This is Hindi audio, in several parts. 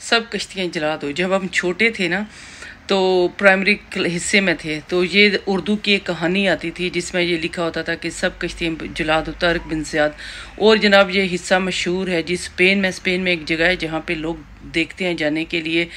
सब कश्तियाँ जला दो जब हम छोटे थे ना तो प्राइमरी हिस्से में थे तो ये उर्दू की एक कहानी आती थी जिसमें ये लिखा होता था कि सब कश्तियाँ जला दो तर्क बिन ज़्याद और जनाब ये हिस्सा मशहूर है जिस स्पेन में स्पेन में एक जगह है जहाँ पे लोग देखते हैं जाने के लिए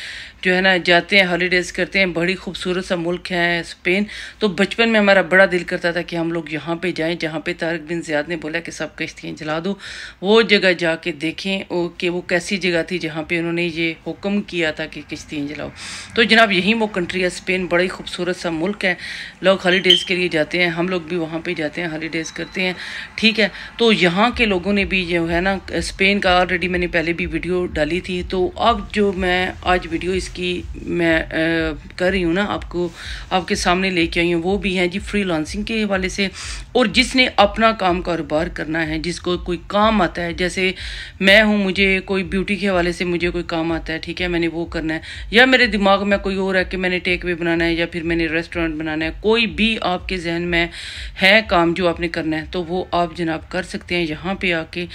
जो है ना जाते हैं हॉलीडेज़ करते हैं बड़ी खूबसूरत सा मुल्क है स्पेन तो बचपन में हमारा बड़ा दिल करता था कि हम लोग यहाँ पे जाएं जहाँ पे तारक बिन ज्याद ने बोला कि सब कश्तियाँ जला दो वो जगह जाके देखें कि वो कैसी जगह थी जहाँ पे उन्होंने ये हुक्म किया था कि कश्तियाँ जलाओ तो जनाब यही वो कंट्री है स्पेन बड़ा ही खूबसूरत सा मुल्क है लोग हॉलीडेज़ के लिए जाते हैं हम लोग भी वहाँ पर जाते हैं हॉलीडेज़ करते हैं ठीक है तो यहाँ के लोगों ने भी जो है ना स्पेन का ऑलरेडी मैंने पहले भी वीडियो डाली थी तो अब जो मैं आज वीडियो इस चीज़ की मैं आ, कर रही हूँ ना आपको आपके सामने लेके आई हूँ वो भी हैं जी फ्री लांसिंग के हवाले से और जिसने अपना काम कारोबार करना है जिसको कोई काम आता है जैसे मैं हूँ मुझे कोई ब्यूटी के हवाले से मुझे कोई काम आता है ठीक है मैंने वो करना है या मेरे दिमाग में कोई और है कि मैंने टेक वे बनाना है या फिर मैंने रेस्टोरेंट बनाना है कोई भी आपके जहन में है काम जो आपने करना है तो वो आप जनाब कर सकते हैं यहाँ पर आके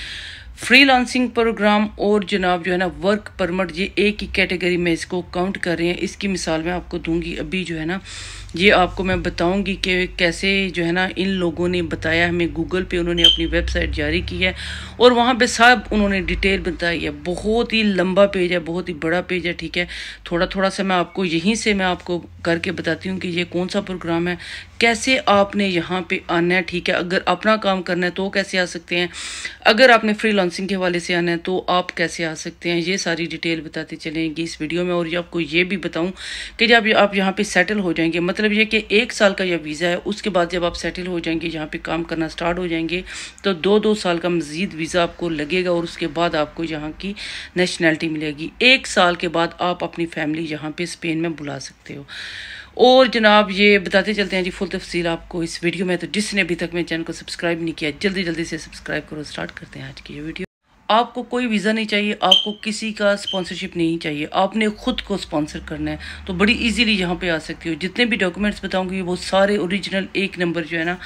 फ्रीलांसिंग प्रोग्राम और जनाब जो है ना वर्क परमिट ये एक ही कैटेगरी में इसको काउंट कर रहे हैं इसकी मिसाल मैं आपको दूंगी अभी जो है ना ये आपको मैं बताऊंगी कि कैसे जो है ना इन लोगों ने बताया हमें गूगल पे उन्होंने अपनी वेबसाइट जारी की है और वहाँ पे सब उन्होंने डिटेल बताई है बहुत ही लंबा पेज है बहुत ही बड़ा पेज है ठीक है थोड़ा थोड़ा सा मैं आपको यहीं से मैं आपको करके बताती हूँ कि ये कौन सा प्रोग्राम है कैसे आपने यहाँ पर आना है ठीक है अगर अपना काम करना है तो कैसे आ सकते हैं अगर आपने फ्री लॉन्सिंग के हवाले से आना है तो आप कैसे आ सकते हैं ये सारी डिटेल बताते चलेंगी इस वीडियो में और ये आपको ये भी बताऊँ कि जब आप यहाँ पर सेटल हो जाएंगे मतलब मतलब यह कि एक साल का यह वीज़ा है उसके बाद जब आप सेटल हो जाएंगे यहाँ पे काम करना स्टार्ट हो जाएंगे तो दो दो साल का मज़ीद वीज़ा आपको लगेगा और उसके बाद आपको यहाँ की नेशनैलिटी मिलेगी एक साल के बाद आप अपनी फैमिली यहाँ पर स्पेन में बुला सकते हो और जनाब ये बताते चलते हैं जी फुल तफसील आपको इस वीडियो में तो जिसने अभी तक मेरे चैनल को सब्सक्राइब नहीं किया जल्दी जल्दी से सब्सक्राइब करो स्टार्ट करते हैं आज की ये वीडियो आपको कोई वीज़ा नहीं चाहिए आपको किसी का स्पॉन्सरशिप नहीं चाहिए आपने ख़ुद को स्पॉन्सर करना है तो बड़ी इजीली यहाँ पे आ सकती हो जितने भी डॉक्यूमेंट्स बताऊँगी वो सारे ओरिजिनल एक नंबर जो है ना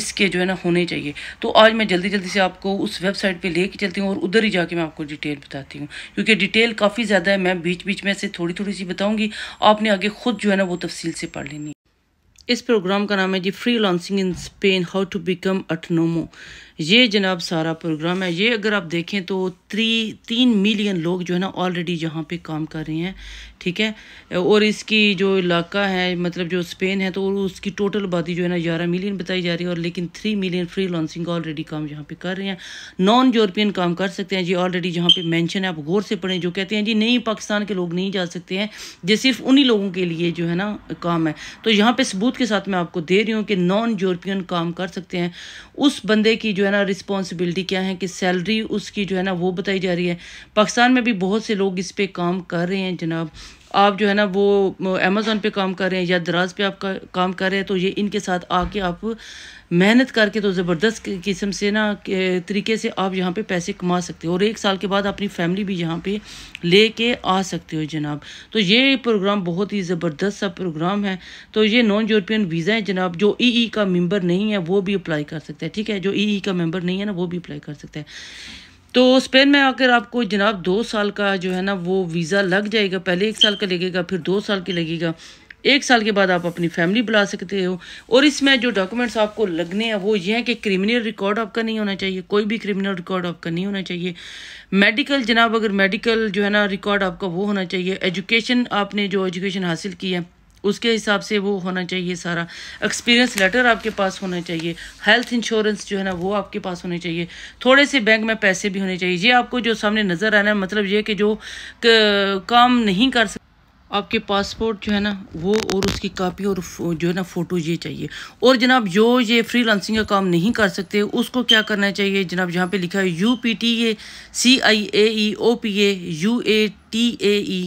इसके जो है ना होने चाहिए तो आज मैं जल्दी जल्दी से आपको उस वेबसाइट पर ले कर चलती हूँ और उधर ही जाके मैं आपको डिटेल बताती हूँ क्योंकि डिटेल काफ़ी ज़्यादा है मैं बीच बीच में से थोड़ी थोड़ी सी बताऊँगी आपने आगे ख़ुद जो है ना वो तफसील से पढ़ लेनी इस प्रोग्राम का नाम है जी freelancing in Spain how to become अटनोमो ये जनाब सारा प्रोग्राम है ये अगर आप देखें तो थ्री तीन मिलियन लोग जो है ना ऑलरेडी यहाँ पे काम कर रहे हैं ठीक है और इसकी जो इलाका है मतलब जो स्पेन है तो उसकी टोटल आबादी जो है ना ग्यारह मिलियन बताई जा रही है और लेकिन three million freelancing already काम यहाँ पे कर रहे हैं नॉन यूरोपियन काम कर सकते हैं जी ऑलरेडी जहाँ पे मैंशन है आप गौर से पढ़ें जो कहते हैं जी नहीं पाकिस्तान के लोग नहीं जा सकते हैं ये सिर्फ उन्हीं लोगों के लिए जो है ना काम है तो यहाँ पे सबूत के साथ मैं आपको दे रही हूँ कि नॉन यूरोपियन काम कर सकते हैं उस बंदे की जो है ना रिस्पॉन्सिबिलिटी क्या है कि सैलरी उसकी जो है ना वो बताई जा रही है पाकिस्तान में भी बहुत से लोग इस पर काम कर रहे हैं जनाब आप जो है ना वो अमेज़ोन पे काम कर रहे हैं या दराज पे आप काम कर रहे हैं तो ये इनके साथ आके आप मेहनत करके तो ज़बरदस्त किस्म से ना तरीके से आप यहाँ पे पैसे कमा सकते हो और एक साल के बाद अपनी फैमिली भी यहाँ पे ले कर आ सकते हो जनाब तो ये प्रोग्राम बहुत ही ज़बरदस्त सा प्रोग्राम है तो ये नॉन यूरोपियन वीज़ा है जनाब जो ई e ई e का मेम्बर नहीं है वो भी अप्लाई कर सकता है ठीक है जो ई e ई का मेम्बर नहीं है ना वो भी अप्लाई कर सकता है तो स्पेन में आकर आपको जनाब दो साल का जो है ना वो वीज़ा लग जाएगा पहले एक साल का लगेगा फिर दो साल के लगेगा एक साल के बाद आप अपनी फैमिली बुला सकते हो और इसमें जो डॉक्यूमेंट्स आपको लगने हैं वो ये हैं कि क्रिमिनल रिकॉर्ड आपका नहीं होना चाहिए कोई भी क्रिमिनल रिकॉर्ड आपका नहीं होना चाहिए मेडिकल जनाब अगर मेडिकल जो है ना रिकॉर्ड आपका वो होना चाहिए एजुकेशन आपने जो एजुकेशन हासिल की है उसके हिसाब से वो होना चाहिए सारा एक्सपीरियंस लेटर आपके पास होना चाहिए हेल्थ इंश्योरेंस जो है ना वो आपके पास होने चाहिए थोड़े से बैंक में पैसे भी होने चाहिए ये आपको जो सामने नज़र आना है मतलब ये कि जो काम नहीं कर सकते आपके पासपोर्ट जो है ना वो और उसकी कापी और जो है ना फ़ोटो ये चाहिए और जनाब जो ये फ्री लांसिंग का काम नहीं कर सकते उसको क्या करना चाहिए जनाब जहाँ पे लिखा है U P T A C I A E O P A U A T A E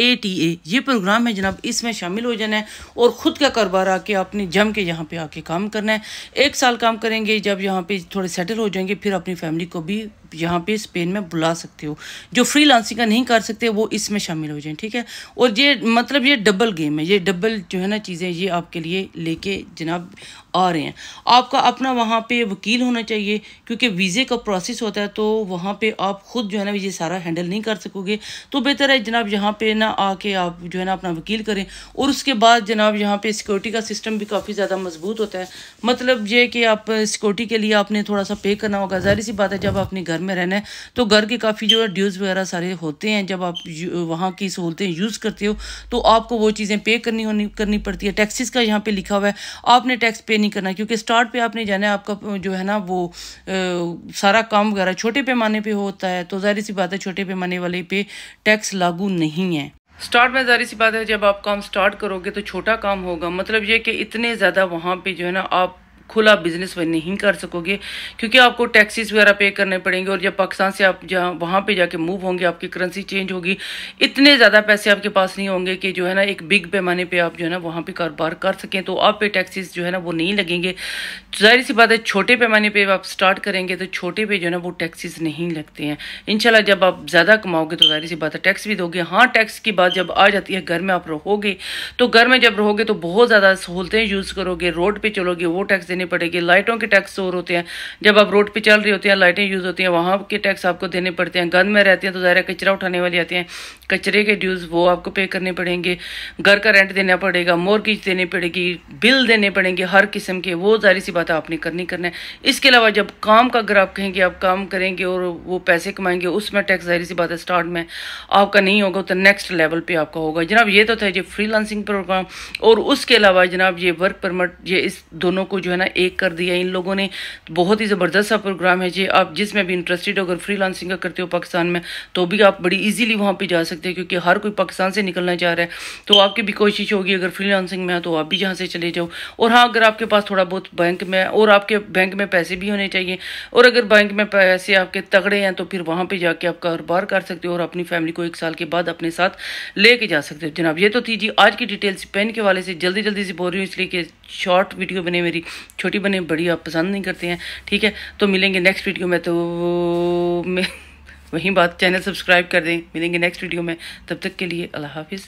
A T A ये प्रोग्राम है जनाब इसमें शामिल हो जाना है और ख़ुद का कारोबार आके आपने जम के यहाँ पे आके काम करना है एक साल काम करेंगे जब यहाँ पे थोड़े सेटल हो जाएंगे फिर अपनी फैमिली को भी यहाँ पे स्पेन में बुला सकते हो जो फ्री लांसिंग का नहीं कर सकते वो इसमें शामिल हो जाए ठीक है और ये मतलब ये डबल गेम है ये डबल जो है ना चीज़ें ये आपके लिए लेके जनाब आ रहे हैं आपका अपना वहाँ पे वकील होना चाहिए क्योंकि वीज़े का प्रोसेस होता है तो वहाँ पे आप ख़ुद जो है ना ये सारा हैंडल नहीं कर सकोगे तो बेहतर है जनाब यहाँ पर ना आके आप जो है ना अपना वकील करें और उसके बाद जनाब यहाँ पे सिक्योरिटी का सिस्टम भी काफ़ी ज़्यादा मजबूत होता है मतलब ये कि आप सिक्योरिटी के लिए आपने थोड़ा सा पे करना होगा जाहिर सी बात है जब आपने घर घर में रहना है तो घर के काफ़ी जो है ड्यूज़ वगैरह सारे होते हैं जब आप वहाँ की सहूलतें यूज़ करते हो तो आपको वो चीज़ें पे करनी होनी करनी पड़ती है टैक्सीज का यहाँ पे लिखा हुआ है आपने टैक्स पे नहीं करना क्योंकि स्टार्ट पे आपने जाना है आपका जो है ना वो आ, सारा काम वगैरह छोटे पैमाने पर होता है तो जाहिर सी बात है छोटे पैमाने वाले पे टैक्स लागू नहीं है स्टार्ट में जारी सी बात है जब आप काम स्टार्ट करोगे तो छोटा काम होगा मतलब ये कि इतने ज़्यादा वहाँ पे जो है ना आप खुला बिजनेस वह नहीं कर सकोगे क्योंकि आपको टैक्सीज़ वगैरह पे करने पड़ेंगे और जब पाकिस्तान से आप जहाँ वहाँ पर जाके मूव होंगे आपकी करेंसी चेंज होगी इतने ज़्यादा पैसे आपके पास नहीं होंगे कि जो है ना एक बिग पैमाने पर आप जो है ना वहाँ पर कारोबार कर सकें तो आप पे टैक्सीज़ जो है ना वो नहीं लगेंगे जाहिर सी बात है छोटे पैमाने पर आप स्टार्ट करेंगे तो छोटे पे जो है ना वो टैक्सीज नहीं लगते हैं इनशाला जब आप ज़्यादा कमाओगे तो जाहिर सी बात है टैक्स भी दोगे हाँ टैक्स की बात जब आ जाती है घर में आप रहोगे तो घर में जब रहोगे तो बहुत ज़्यादा सहूलतें यूज़ करोगे रोड पर चलोगे वो टैक्स देनी पड़ेगी लाइटों के टैक्स और होते हैं जब आप रोड पर चल रही होती हैं लाइटें यूज़ होती हैं वहाँ के टैक्स आपको देने पड़ते हैं गंद में रहते हैं तो ज़्यादा कचरा उठाने वाली आती हैं कचरे के ड्यूज़ वो आपको पे करने पड़ेंगे घर का रेंट देना पड़ेगा मोरगेज देनी पड़ेगी बिल देने पड़ेंगे हर किस्म के वो जारी सी बात आपने करनी करना है इसके अलावा जब काम का अगर आप कहेंगे आप काम करेंगे और वो पैसे कमाएंगे उसमें टैक्स जारी सी बात है स्टार्ट में आपका नहीं होगा तो नेक्स्ट लेवल पे आपका होगा जनाब ये तो था फ्री लांसिंग प्रोग्राम और उसके अलावा जनाब ये वर्क परमिट ये इस दोनों को जो है ना एक कर दिया इन लोगों ने बहुत ही ज़बरदस्त सा प्रोग्राम है जी आप जिसमें भी इंटरेस्टेड हो अगर फ्री लांसिंग का करते हो पाकिस्तान में तो भी आप बड़ी ईजिली वहाँ पर जा सकते हो क्योंकि हर कोई पाकिस्तान से निकलना चाह रहा है तो आपकी भी कोशिश होगी अगर फ्री लांसिंग में है तो आप भी जहाँ से चले जाओ और हाँ अगर आपके पास थोड़ा बहुत बैंक में और आपके बैंक में पैसे भी होने चाहिए और अगर बैंक में पैसे आपके तगड़े हैं तो फिर वहाँ पर जाके आप कारोबार कर सकते हो और अपनी फैमिली को एक साल के बाद अपने साथ लेके जा सकते हो जनाब ये तो थी जी आज की डिटेल्स पेन के वाले से जल्दी जल्दी से बोल रही हूँ इसलिए कि शॉर्ट वीडियो बने मेरी छोटी बने बड़ी आप पसंद नहीं करते हैं ठीक है तो मिलेंगे नेक्स्ट वीडियो में तो मैं वहीं बात चैनल सब्सक्राइब कर दें मिलेंगे नेक्स्ट वीडियो में तब तक के लिए अल्लाह हाफिज़